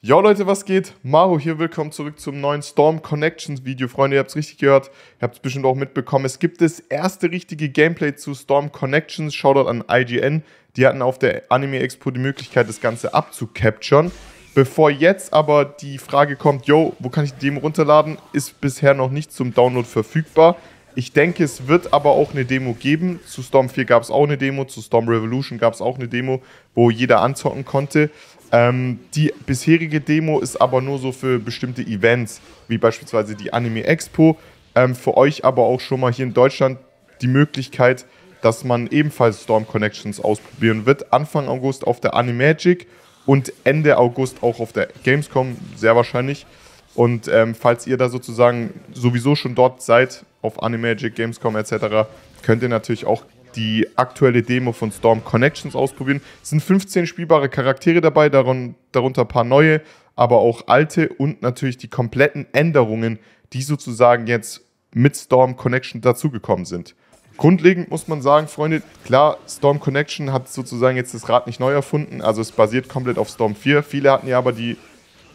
Jo Leute, was geht? Maro hier, willkommen zurück zum neuen Storm Connections Video. Freunde, ihr habt es richtig gehört, ihr habt es bestimmt auch mitbekommen. Es gibt das erste richtige Gameplay zu Storm Connections, Shoutout an IGN. Die hatten auf der Anime Expo die Möglichkeit, das Ganze abzucapturen. Bevor jetzt aber die Frage kommt, yo, wo kann ich die Demo runterladen, ist bisher noch nicht zum Download verfügbar. Ich denke, es wird aber auch eine Demo geben. Zu Storm 4 gab es auch eine Demo, zu Storm Revolution gab es auch eine Demo, wo jeder anzocken konnte. Ähm, die bisherige Demo ist aber nur so für bestimmte Events, wie beispielsweise die Anime Expo. Ähm, für euch aber auch schon mal hier in Deutschland die Möglichkeit, dass man ebenfalls Storm Connections ausprobieren wird. Anfang August auf der Animagic und Ende August auch auf der Gamescom, sehr wahrscheinlich. Und ähm, falls ihr da sozusagen sowieso schon dort seid, auf Animagic, Gamescom etc., könnt ihr natürlich auch die aktuelle Demo von Storm Connections ausprobieren. Es sind 15 spielbare Charaktere dabei, darunter ein paar neue, aber auch alte und natürlich die kompletten Änderungen, die sozusagen jetzt mit Storm Connection dazugekommen sind. Grundlegend muss man sagen, Freunde, klar, Storm Connection hat sozusagen jetzt das Rad nicht neu erfunden, also es basiert komplett auf Storm 4. Viele hatten ja aber die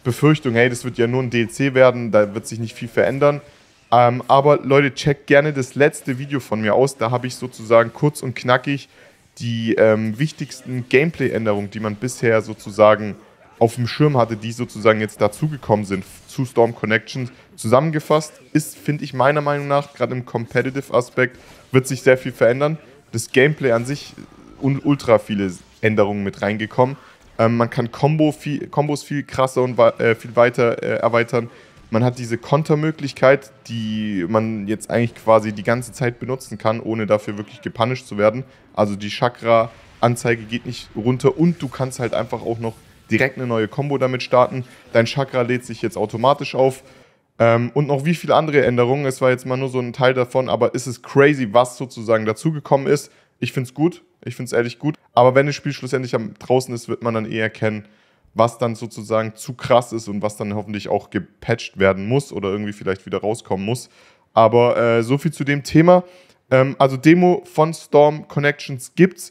Befürchtung, hey, das wird ja nur ein DLC werden, da wird sich nicht viel verändern. Ähm, aber Leute, checkt gerne das letzte Video von mir aus. Da habe ich sozusagen kurz und knackig die ähm, wichtigsten Gameplay-Änderungen, die man bisher sozusagen auf dem Schirm hatte, die sozusagen jetzt dazugekommen sind zu Storm Connections, zusammengefasst. Ist, finde ich meiner Meinung nach, gerade im Competitive-Aspekt, wird sich sehr viel verändern. Das Gameplay an sich äh, und ultra viele Änderungen mit reingekommen. Ähm, man kann Combo viel, Kombos viel krasser und äh, viel weiter äh, erweitern man hat diese Kontermöglichkeit, die man jetzt eigentlich quasi die ganze Zeit benutzen kann, ohne dafür wirklich gepunished zu werden. Also die Chakra-Anzeige geht nicht runter und du kannst halt einfach auch noch direkt eine neue Combo damit starten. Dein Chakra lädt sich jetzt automatisch auf. Ähm, und noch wie viele andere Änderungen. Es war jetzt mal nur so ein Teil davon, aber es ist crazy, was sozusagen dazugekommen ist. Ich finde es gut. Ich finde es ehrlich gut. Aber wenn das Spiel schlussendlich draußen ist, wird man dann eher erkennen, was dann sozusagen zu krass ist und was dann hoffentlich auch gepatcht werden muss oder irgendwie vielleicht wieder rauskommen muss. Aber äh, so viel zu dem Thema. Ähm, also Demo von Storm Connections gibt's.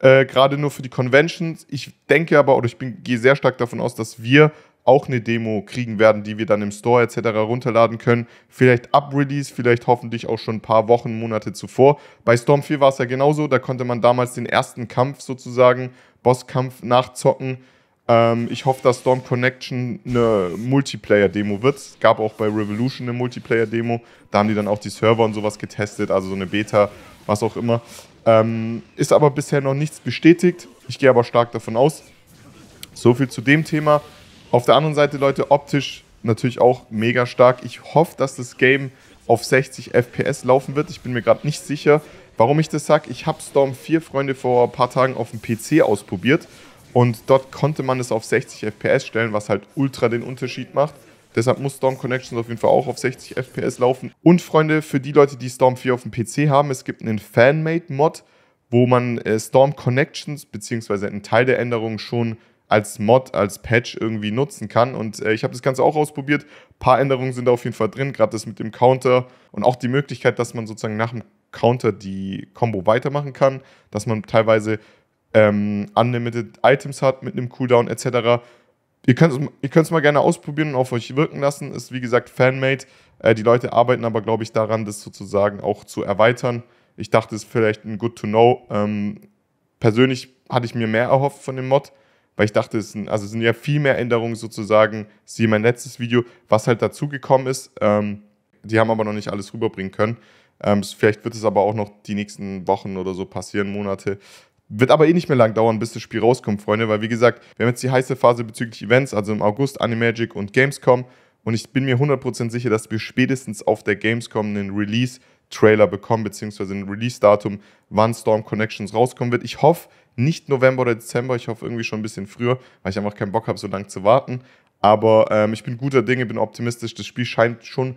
Äh, Gerade nur für die Conventions. Ich denke aber, oder ich bin, gehe sehr stark davon aus, dass wir auch eine Demo kriegen werden, die wir dann im Store etc. runterladen können. Vielleicht ab Release, vielleicht hoffentlich auch schon ein paar Wochen, Monate zuvor. Bei Storm 4 war es ja genauso, da konnte man damals den ersten Kampf sozusagen, Bosskampf nachzocken. Ähm, ich hoffe, dass Storm Connection eine Multiplayer-Demo wird. Es gab auch bei Revolution eine Multiplayer-Demo. Da haben die dann auch die Server und sowas getestet, also so eine Beta, was auch immer. Ähm, ist aber bisher noch nichts bestätigt. Ich gehe aber stark davon aus. So viel zu dem Thema. Auf der anderen Seite, Leute, optisch natürlich auch mega stark. Ich hoffe, dass das Game auf 60 FPS laufen wird. Ich bin mir gerade nicht sicher, warum ich das sage. Ich habe Storm 4, Freunde, vor ein paar Tagen auf dem PC ausprobiert und dort konnte man es auf 60 FPS stellen, was halt ultra den Unterschied macht. Deshalb muss Storm Connections auf jeden Fall auch auf 60 FPS laufen. Und Freunde, für die Leute, die Storm 4 auf dem PC haben, es gibt einen Fanmade-Mod, wo man äh, Storm Connections bzw. einen Teil der Änderungen schon als Mod, als Patch irgendwie nutzen kann. Und äh, ich habe das Ganze auch ausprobiert. Ein paar Änderungen sind da auf jeden Fall drin, gerade das mit dem Counter und auch die Möglichkeit, dass man sozusagen nach dem Counter die Combo weitermachen kann, dass man teilweise ähm, Unlimited Items hat mit einem Cooldown etc. Ihr könnt es mal gerne ausprobieren und auf euch wirken lassen. Ist wie gesagt Fanmade. Äh, die Leute arbeiten aber, glaube ich, daran, das sozusagen auch zu erweitern. Ich dachte, es ist vielleicht ein Good to Know. Ähm, persönlich hatte ich mir mehr erhofft von dem Mod, weil ich dachte, es sind, also es sind ja viel mehr Änderungen sozusagen, siehe mein letztes Video, was halt dazugekommen ist. Ähm, die haben aber noch nicht alles rüberbringen können. Ähm, vielleicht wird es aber auch noch die nächsten Wochen oder so passieren, Monate, wird aber eh nicht mehr lang dauern, bis das Spiel rauskommt, Freunde, weil wie gesagt, wir haben jetzt die heiße Phase bezüglich Events, also im August Animagic und Gamescom. Und ich bin mir 100% sicher, dass wir spätestens auf der Gamescom einen Release-Trailer bekommen, beziehungsweise ein Release-Datum, wann Storm Connections rauskommen wird. Ich hoffe nicht November oder Dezember, ich hoffe irgendwie schon ein bisschen früher, weil ich einfach keinen Bock habe, so lange zu warten. Aber ähm, ich bin guter Dinge, bin optimistisch. Das Spiel scheint schon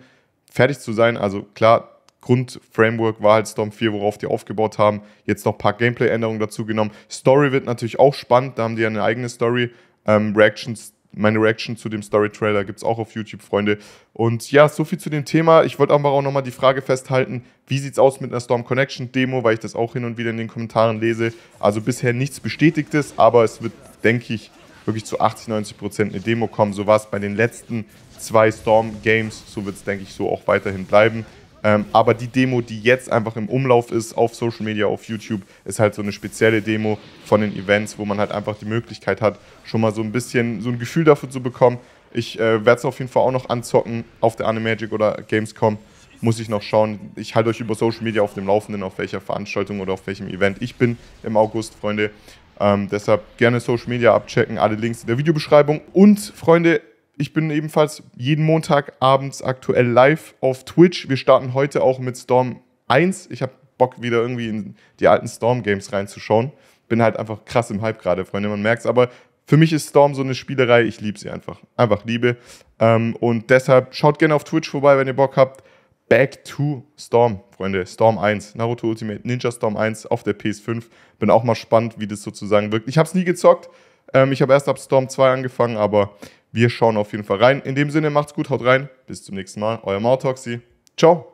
fertig zu sein. Also klar, Grundframework war halt Storm 4, worauf die aufgebaut haben. Jetzt noch ein paar Gameplay-Änderungen dazu genommen. Story wird natürlich auch spannend, da haben die ja eine eigene Story. Ähm, Reactions, meine Reaction zu dem Story-Trailer gibt es auch auf YouTube, Freunde. Und ja, so viel zu dem Thema. Ich wollte aber auch nochmal die Frage festhalten, wie sieht es aus mit einer Storm Connection-Demo, weil ich das auch hin und wieder in den Kommentaren lese. Also bisher nichts Bestätigtes, aber es wird, denke ich, wirklich zu 80, 90 Prozent eine Demo kommen. So war es bei den letzten zwei Storm-Games, so wird es, denke ich, so auch weiterhin bleiben. Ähm, aber die Demo, die jetzt einfach im Umlauf ist, auf Social Media, auf YouTube, ist halt so eine spezielle Demo von den Events, wo man halt einfach die Möglichkeit hat, schon mal so ein bisschen so ein Gefühl dafür zu bekommen. Ich äh, werde es auf jeden Fall auch noch anzocken auf der Animagic oder Gamescom. Muss ich noch schauen. Ich halte euch über Social Media auf dem Laufenden, auf welcher Veranstaltung oder auf welchem Event ich bin im August, Freunde. Ähm, deshalb gerne Social Media abchecken, alle Links in der Videobeschreibung. Und Freunde, ich bin ebenfalls jeden Montag abends aktuell live auf Twitch. Wir starten heute auch mit Storm 1. Ich habe Bock, wieder irgendwie in die alten Storm-Games reinzuschauen. Bin halt einfach krass im Hype gerade, Freunde, man merkt es. Aber für mich ist Storm so eine Spielerei, ich liebe sie einfach. Einfach Liebe. Ähm, und deshalb schaut gerne auf Twitch vorbei, wenn ihr Bock habt. Back to Storm, Freunde. Storm 1, Naruto Ultimate Ninja Storm 1 auf der PS5. Bin auch mal spannend, wie das sozusagen wirkt. Ich habe es nie gezockt. Ähm, ich habe erst ab Storm 2 angefangen, aber wir schauen auf jeden Fall rein. In dem Sinne, macht's gut, haut rein. Bis zum nächsten Mal. Euer Mautoxi. Ciao.